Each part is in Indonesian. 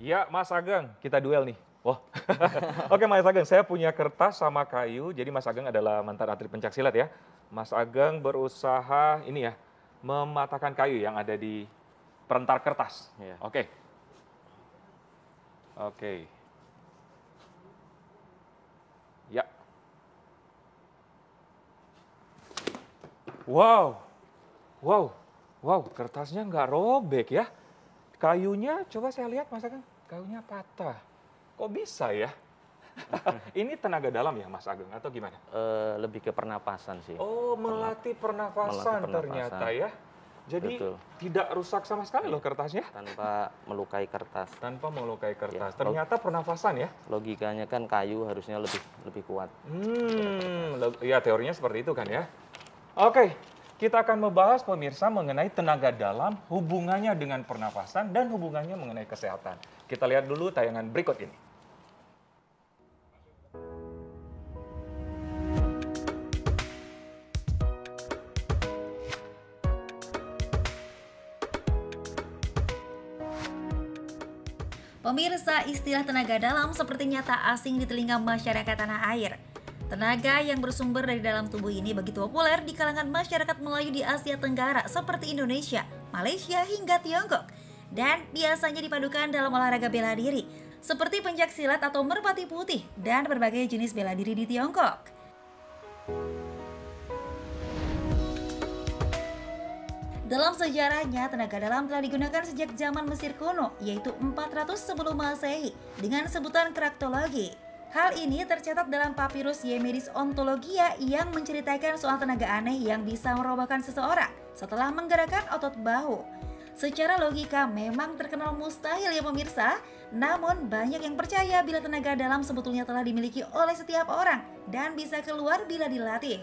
Ya, Mas Ageng, kita duel nih. Wah. Oke, Mas Ageng, saya punya kertas sama kayu. Jadi Mas Ageng adalah mantan atlet pencak silat ya. Mas Ageng berusaha ini ya, mematahkan kayu yang ada di perentar kertas. Iya. Oke. Oke. Yap. Wow. Wow. Wow, kertasnya nggak robek ya. Kayunya, coba saya lihat Mas Ageng, kayunya patah. Kok bisa ya? ini tenaga dalam ya Mas Ageng atau gimana? Uh, lebih ke pernapasan sih. Oh, melatih pernapasan, ternyata ya. Jadi Betul. tidak rusak sama sekali loh iya. kertasnya. Tanpa melukai kertas. Tanpa melukai kertas. Ya, Ternyata pernafasan ya. Logikanya kan kayu harusnya lebih lebih kuat. Hmm, ya teorinya seperti itu kan ya. Oke, kita akan membahas pemirsa mengenai tenaga dalam, hubungannya dengan pernafasan dan hubungannya mengenai kesehatan. Kita lihat dulu tayangan berikut ini. Pemirsa, istilah tenaga dalam sepertinya tak asing di telinga masyarakat tanah air. Tenaga yang bersumber dari dalam tubuh ini begitu populer di kalangan masyarakat Melayu di Asia Tenggara seperti Indonesia, Malaysia hingga Tiongkok dan biasanya dipadukan dalam olahraga bela diri seperti pencak silat atau merpati putih dan berbagai jenis bela diri di Tiongkok. Dalam sejarahnya, tenaga dalam telah digunakan sejak zaman Mesir kuno, yaitu 400 sebelum Masehi, dengan sebutan kraktologi. Hal ini tercatat dalam papirus Yemedis Ontologia yang menceritakan soal tenaga aneh yang bisa merobohkan seseorang setelah menggerakkan otot bahu. Secara logika memang terkenal mustahil ya pemirsa, namun banyak yang percaya bila tenaga dalam sebetulnya telah dimiliki oleh setiap orang dan bisa keluar bila dilatih.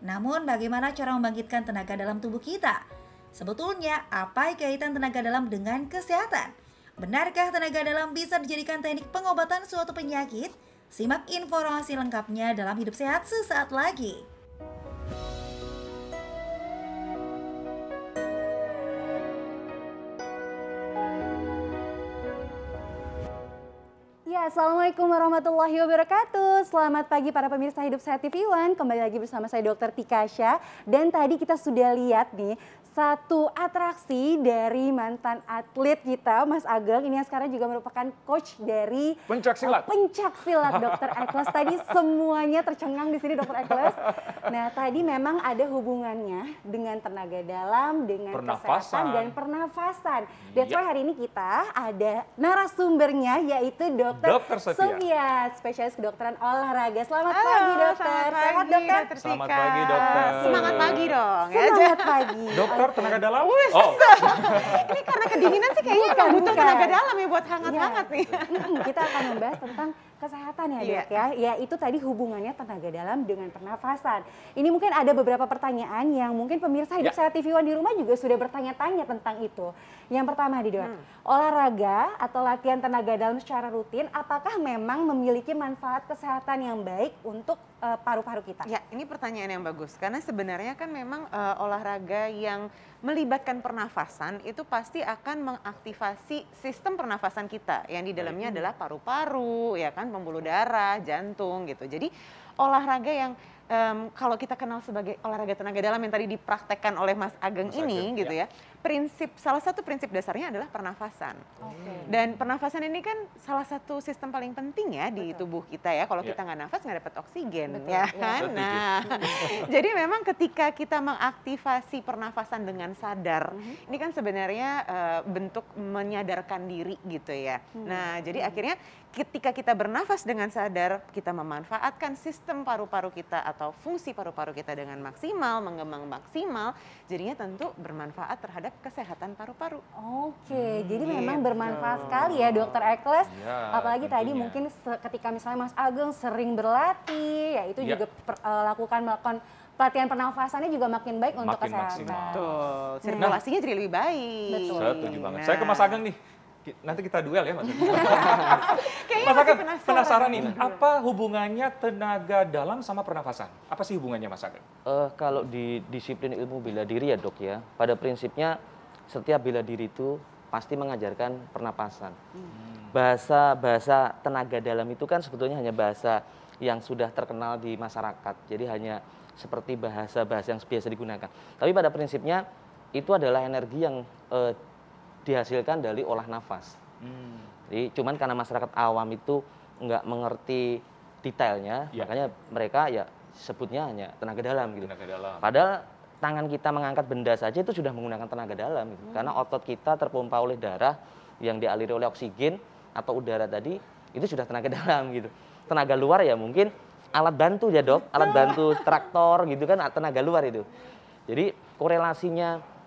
Namun bagaimana cara membangkitkan tenaga dalam tubuh kita? Sebetulnya, apa kaitan tenaga dalam dengan kesehatan? Benarkah tenaga dalam bisa dijadikan teknik pengobatan suatu penyakit? Simak informasi lengkapnya dalam hidup sehat sesaat lagi. Assalamualaikum warahmatullahi wabarakatuh. Selamat pagi para pemirsa Hidup Sehat TV One. Kembali lagi bersama saya Dr. Tikasha. Dan tadi kita sudah lihat nih satu atraksi dari mantan atlet kita Mas Ageng ini yang sekarang juga merupakan coach dari pencak eh, silat. pencak silat Dr. Eklas. Tadi semuanya tercengang di sini Dr. Eklas. Nah, tadi memang ada hubungannya dengan tenaga dalam, dengan pernafasan. kesehatan dan pernafasan. That's iya. why hari ini kita ada narasumbernya yaitu Dr. Dokter Sofia. Sofia, spesialis kedokteran olahraga. Selamat Halo, pagi dokter. Selamat pagi, Sehat dokter. Selamat Selamat pagi dokter. Semangat pagi dong. Ya. Semangat pagi. Dokter tenaga dalam. Wih, oh. Ini karena kedinginan sih kayaknya bukan, butuh tenaga dalam ya buat hangat-hangat ya. nih. Kita akan membahas tentang kesehatan ya iya. dok yeah. ya. Ya itu tadi hubungannya tenaga dalam dengan pernafasan. Ini mungkin ada beberapa pertanyaan yang mungkin pemirsa hidup yeah. sehat TV One di rumah juga sudah bertanya-tanya tentang itu. Yang pertama di dok, hmm. olahraga atau latihan tenaga dalam secara rutin apakah memang memiliki manfaat kesehatan yang baik untuk Eh, paru-paru kita? Ya, ini pertanyaan yang bagus karena sebenarnya kan memang uh, olahraga yang melibatkan pernafasan itu pasti akan mengaktifasi sistem pernafasan kita yang di dalamnya adalah paru-paru, ya kan, pembuluh darah, jantung gitu. Jadi olahraga yang um, kalau kita kenal sebagai olahraga tenaga dalam yang tadi dipraktekkan oleh Mas Ageng Mas ini Ageng, gitu ya. ya. Prinsip salah satu prinsip dasarnya adalah pernafasan. Okay. Dan pernafasan ini kan salah satu sistem paling penting ya di Betul. tubuh kita ya. Kalau ya. kita nggak nafas nggak dapat oksigen Betul. ya. Iya. Kan? Nah, jadi memang ketika kita mengaktifasi pernafasan dengan sadar, mm -hmm. ini kan sebenarnya uh, bentuk menyadarkan diri gitu ya. Mm -hmm. Nah, jadi mm -hmm. akhirnya ketika kita bernafas dengan sadar, kita memanfaatkan sistem paru-paru kita atau fungsi paru-paru kita dengan maksimal, mengembang maksimal, jadinya tentu bermanfaat terhadap kesehatan paru-paru. Oke, hmm, jadi gitu. memang bermanfaat sekali ya dokter Ekles. Ya, Apalagi tentunya. tadi mungkin ketika misalnya Mas Ageng sering berlatih, ya itu ya. juga per, uh, lakukan melakukan pelatihan pernafasannya juga makin baik makin untuk kesehatan. Maksimal. Betul. Nah, sirkulasinya nah, jadi lebih baik. Betul. Setuju banget. Nah. Saya ke Mas nah. Ageng nih nanti kita duel ya maksudnya. Mas Aka, penasaran, penasaran nih, apa hubungannya tenaga dalam sama pernafasan? Apa sih hubungannya Mas Aka? Uh, eh, kalau di disiplin ilmu bela diri ya dok ya, pada prinsipnya setiap bela diri itu pasti mengajarkan pernapasan. Bahasa-bahasa hmm. tenaga dalam itu kan sebetulnya hanya bahasa yang sudah terkenal di masyarakat. Jadi hanya seperti bahasa-bahasa yang biasa digunakan. Tapi pada prinsipnya itu adalah energi yang e, dihasilkan dari olah nafas. Hmm. Jadi cuman karena masyarakat awam itu nggak mengerti detailnya, ya. makanya mereka ya sebutnya hanya tenaga dalam gitu. Tenaga dalam. Padahal tangan kita mengangkat benda saja itu sudah menggunakan tenaga dalam gitu. Hmm. Karena otot kita terpompa oleh darah yang dialiri oleh oksigen atau udara tadi itu sudah tenaga dalam gitu. Tenaga luar ya mungkin alat bantu ya dok, alat bantu traktor gitu kan tenaga luar itu. Jadi korelasinya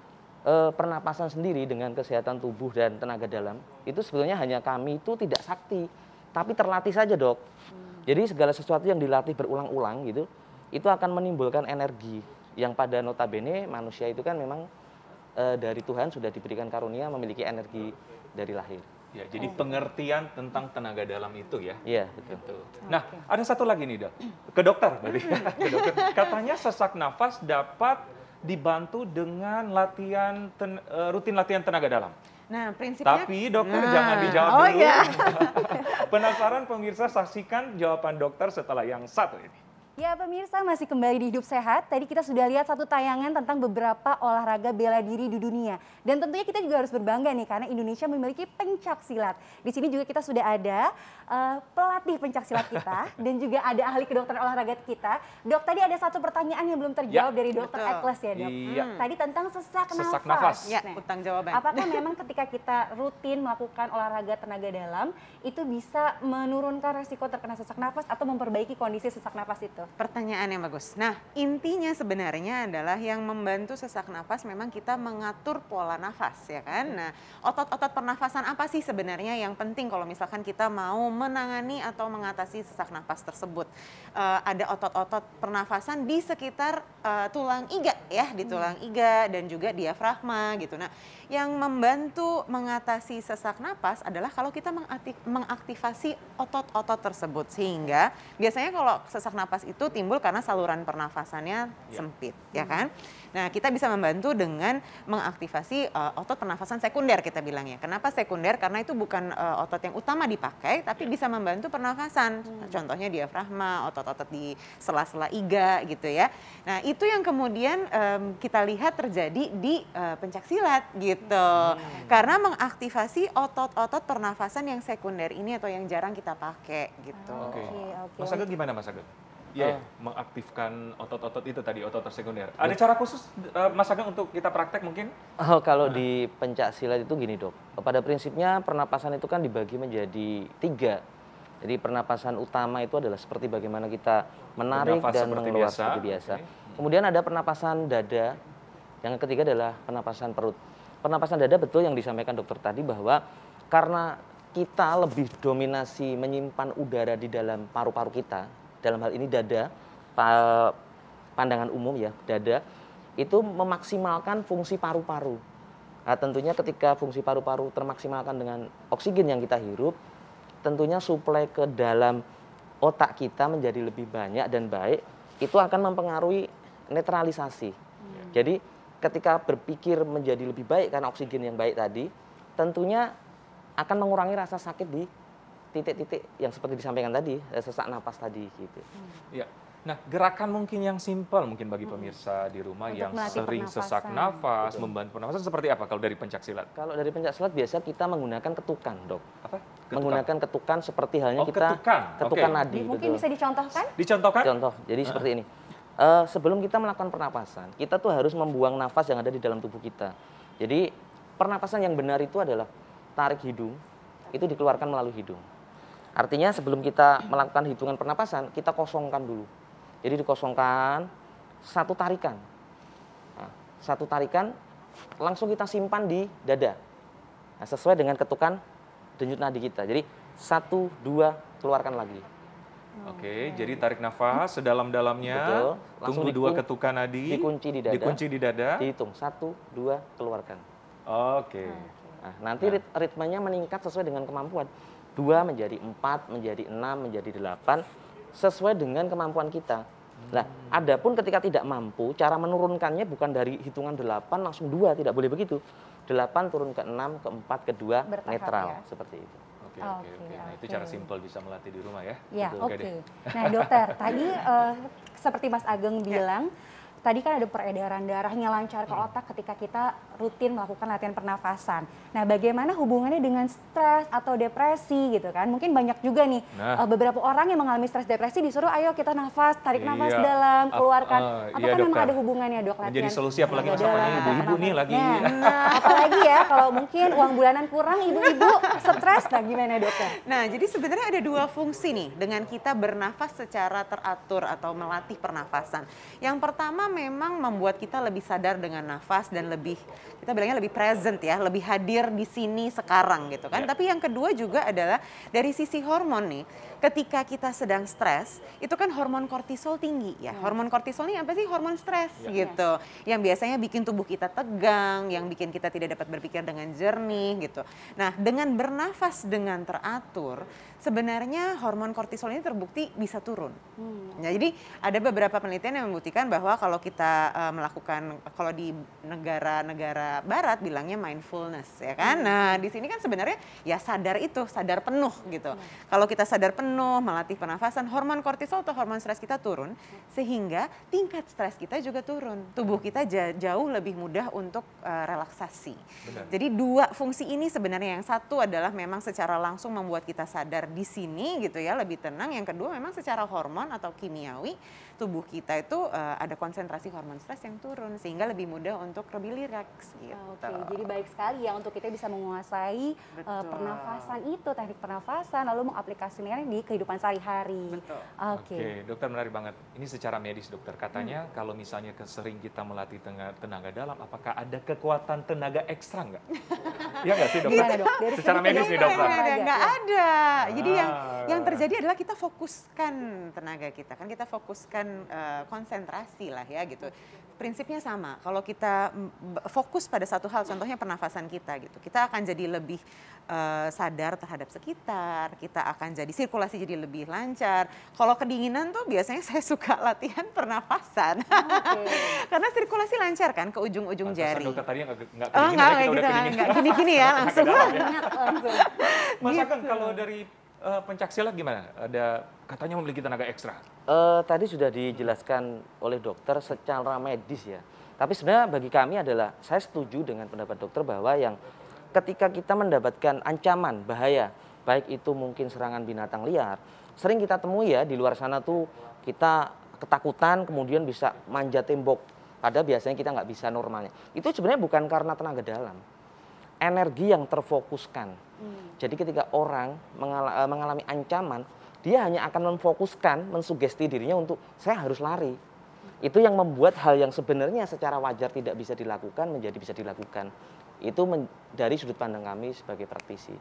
e, pernapasan sendiri dengan kesehatan tubuh dan tenaga dalam itu sebetulnya hanya kami itu tidak sakti tapi terlatih saja dok hmm. jadi segala sesuatu yang dilatih berulang-ulang gitu itu akan menimbulkan energi yang pada notabene manusia itu kan memang e, dari Tuhan sudah diberikan karunia memiliki energi dari lahir ya jadi oh. pengertian tentang tenaga dalam itu ya iya betul gitu. nah ada satu lagi nih dok ke dokter berarti ke dokter katanya sesak nafas dapat dibantu dengan latihan ten, eh, rutin latihan tenaga dalam. Nah, prinsipnya Tapi dokter nah. jangan dijawab oh, dulu. Iya. Penasaran pemirsa saksikan jawaban dokter setelah yang satu ini. Ya pemirsa masih kembali di Hidup Sehat. Tadi kita sudah lihat satu tayangan tentang beberapa olahraga bela diri di dunia. Dan tentunya kita juga harus berbangga nih karena Indonesia memiliki pencak silat. Di sini juga kita sudah ada uh, pelatih pencak silat kita dan juga ada ahli kedokteran olahraga kita. Dok tadi ada satu pertanyaan yang belum terjawab ya, dari dokter Eklas ya dok. Iya. Hmm. Tadi tentang sesak, sesak nafas. Iya. Ya, utang jawaban. Apakah memang ketika kita rutin melakukan olahraga tenaga dalam itu bisa menurunkan resiko terkena sesak nafas atau memperbaiki kondisi sesak nafas itu? pertanyaan yang bagus. Nah, intinya sebenarnya adalah yang membantu sesak nafas memang kita mengatur pola nafas ya kan. Nah, otot-otot pernafasan apa sih sebenarnya yang penting kalau misalkan kita mau menangani atau mengatasi sesak nafas tersebut? Uh, ada otot-otot pernafasan di sekitar uh, tulang iga ya, di hmm. tulang iga dan juga diafragma gitu. Nah, yang membantu mengatasi sesak nafas adalah kalau kita mengaktifasi otot-otot tersebut sehingga biasanya kalau sesak nafas itu timbul karena saluran pernafasannya iya. ya. sempit, hmm. ya kan? Nah, kita bisa membantu dengan mengaktifasi uh, otot pernafasan sekunder kita bilangnya. Kenapa sekunder? Karena itu bukan uh, otot yang utama dipakai, tapi ya. bisa membantu pernafasan. Hmm. Nah, contohnya diafragma, otot-otot di sela-sela iga gitu ya. Nah, itu yang kemudian um, kita lihat terjadi di uh, pencak silat gitu. Hmm. Karena mengaktifasi otot-otot pernafasan yang sekunder ini atau yang jarang kita pakai gitu. Ah, oke. Okay. Okay, Mas Agus gimana Mas Agus? yeah, iya, uh. mengaktifkan otot-otot itu tadi, otot-otot sekunder. Ada cara khusus uh, Mas Ageng untuk kita praktek mungkin? Oh, kalau uh. di pencak silat itu gini dok, pada prinsipnya pernapasan itu kan dibagi menjadi tiga. Jadi pernapasan utama itu adalah seperti bagaimana kita menarik Pernafas dan mengeluarkan biasa. seperti biasa. Okay. Kemudian ada pernapasan dada, yang ketiga adalah pernapasan perut. Pernapasan dada betul yang disampaikan dokter tadi bahwa karena kita lebih dominasi menyimpan udara di dalam paru-paru kita, dalam hal ini dada pandangan umum ya dada itu memaksimalkan fungsi paru-paru. Nah, tentunya ketika fungsi paru-paru termaksimalkan dengan oksigen yang kita hirup, tentunya suplai ke dalam otak kita menjadi lebih banyak dan baik, itu akan mempengaruhi netralisasi. Hmm. Jadi ketika berpikir menjadi lebih baik karena oksigen yang baik tadi, tentunya akan mengurangi rasa sakit di titik-titik yang seperti disampaikan tadi eh, sesak napas tadi gitu. Iya. Hmm. Ya. Nah, gerakan mungkin yang simpel mungkin bagi hmm. pemirsa hmm. di rumah Untuk yang sering sesak nafas, gitu. membantu pernafasan seperti apa kalau dari pencak silat? Kalau dari pencak silat biasa kita menggunakan ketukan, Dok. Apa? Ketukan. Menggunakan ketukan seperti halnya oh, kita ketukan, ketukan okay. nadi. Ya, mungkin gitu. bisa dicontohkan? Dicontohkan? Contoh. Jadi uh. seperti ini. Uh, sebelum kita melakukan pernapasan, kita tuh harus membuang nafas yang ada di dalam tubuh kita. Jadi, pernapasan yang benar itu adalah tarik hidung, itu dikeluarkan melalui hidung. Artinya sebelum kita melakukan hitungan pernapasan, kita kosongkan dulu. Jadi dikosongkan, satu tarikan. Nah, satu tarikan, langsung kita simpan di dada. Nah, sesuai dengan ketukan denyut nadi kita. Jadi satu, dua, keluarkan lagi. Oke, okay, jadi tarik nafas sedalam-dalamnya, tunggu dua ketukan nadi, dikunci di dada, dikunci di dada, dihitung satu, dua, keluarkan. Oke. Nah, nanti nah. ritmenya meningkat sesuai dengan kemampuan dua menjadi empat menjadi enam menjadi delapan sesuai dengan kemampuan kita Nah, hmm. ada pun ketika tidak mampu, cara menurunkannya bukan dari hitungan delapan langsung dua tidak boleh begitu. Delapan turun ke enam ke 4, ke 2, netral ya? seperti itu. Oke, okay, ah, oke, okay, Okay. Nah, itu cara simpel bisa melatih di rumah ya. Ya, oke. Okay. Nah, dokter, tadi uh, seperti Mas Ageng ya. bilang, ya. tadi kan ada peredaran darahnya lancar ke hmm. otak ketika kita rutin melakukan latihan pernafasan. Nah, bagaimana hubungannya dengan stres atau depresi gitu kan? Mungkin banyak juga nih nah. Eh, beberapa orang yang mengalami stres depresi disuruh ayo kita nafas, tarik nafas iya. dalam, keluarkan. Uh, uh, Apakah iya, memang ada hubungannya dok latihan? Menjadi solusi apalagi masalahnya ibu-ibu nih lagi. Ya. Nah, apalagi ya kalau mungkin uang bulanan kurang ibu-ibu stres, nah gimana dok? Nah, jadi sebenarnya ada dua fungsi nih dengan kita bernafas secara teratur atau melatih pernafasan. Yang pertama memang membuat kita lebih sadar dengan nafas dan lebih kita bilangnya lebih present ya, lebih hadir di sini sekarang gitu kan. Yeah. Tapi yang kedua juga adalah dari sisi hormon nih, ketika kita sedang stres, itu kan hormon kortisol tinggi ya. Hmm. Hormon kortisol ini apa sih? Hormon stres yeah. gitu. Yang biasanya bikin tubuh kita tegang, yang bikin kita tidak dapat berpikir dengan jernih gitu. Nah, dengan bernafas dengan teratur sebenarnya hormon kortisol ini terbukti bisa turun. Hmm. Nah, jadi ada beberapa penelitian yang membuktikan bahwa kalau kita uh, melakukan kalau di negara-negara barat bilangnya mindfulness ya kan. Hmm. Nah, di sini kan sebenarnya ya sadar itu, sadar penuh gitu. Hmm. Kalau kita sadar penuh, melatih pernafasan, hormon kortisol atau hormon stres kita turun sehingga tingkat stres kita juga turun. Tubuh hmm. kita jauh lebih mudah untuk uh, relaksasi. Benar. Jadi dua fungsi ini sebenarnya yang satu adalah memang secara langsung membuat kita sadar di sini gitu ya lebih tenang. Yang kedua memang secara hormon atau kimiawi tubuh kita itu uh, ada konsentrasi hormon stres yang turun sehingga lebih mudah untuk lebih rileks gitu. Oke, okay, jadi baik sekali ya untuk kita bisa menguasai uh, pernafasan itu, teknik pernafasan lalu mengaplikasikannya di kehidupan sehari-hari. Oke. Okay. Okay, dokter menarik banget. Ini secara medis dokter katanya hmm. kalau misalnya sering kita melatih tenaga, tenaga dalam apakah ada kekuatan tenaga ekstra nggak? Iya nggak sih dokter? Gimana, dok? secara medis nih dokter. Ya? Nggak ada. Ya. Jadi yang ah. yang terjadi adalah kita fokuskan tenaga kita kan kita fokuskan uh, konsentrasi lah ya gitu. Prinsipnya sama. Kalau kita fokus pada satu hal, contohnya pernafasan kita gitu, kita akan jadi lebih uh, sadar terhadap sekitar. Kita akan jadi sirkulasi jadi lebih lancar. Kalau kedinginan tuh biasanya saya suka latihan pernafasan. Okay. Karena sirkulasi lancar kan ke ujung-ujung jari. Dokter tadi nggak nggak oh, kedinginan, oh, enggak, ya, ya, ya. gitu, ya langsung. Ingat kan kalau dari uh, eh, pencak gimana? Ada katanya memiliki tenaga ekstra. Uh, tadi sudah dijelaskan oleh dokter secara medis ya. Tapi sebenarnya bagi kami adalah saya setuju dengan pendapat dokter bahwa yang ketika kita mendapatkan ancaman bahaya, baik itu mungkin serangan binatang liar, sering kita temui ya di luar sana tuh kita ketakutan kemudian bisa manjat tembok. Padahal biasanya kita nggak bisa normalnya. Itu sebenarnya bukan karena tenaga dalam energi yang terfokuskan. Hmm. Jadi ketika orang eh, mengalami ancaman, dia hanya akan memfokuskan, mensugesti dirinya untuk saya harus lari. Hmm. Itu yang membuat hal yang sebenarnya secara wajar tidak bisa dilakukan menjadi bisa dilakukan. Itu dari sudut pandang kami sebagai praktisi.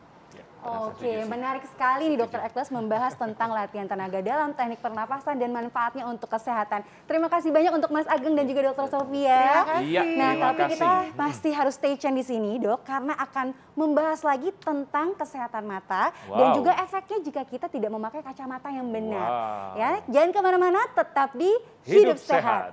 Oke, menarik sekali nih Dokter Eklas membahas tentang latihan tenaga dalam, teknik pernapasan dan manfaatnya untuk kesehatan. Terima kasih banyak untuk Mas Ageng dan juga Dokter Sofia. kasih. Iya, nah, tapi kita pasti hmm. harus stay tune di sini, Dok, karena akan membahas lagi tentang kesehatan mata wow. dan juga efeknya jika kita tidak memakai kacamata yang benar. Wow. Ya, jangan kemana-mana, tetap di Hidup, Hidup Sehat. Sehat.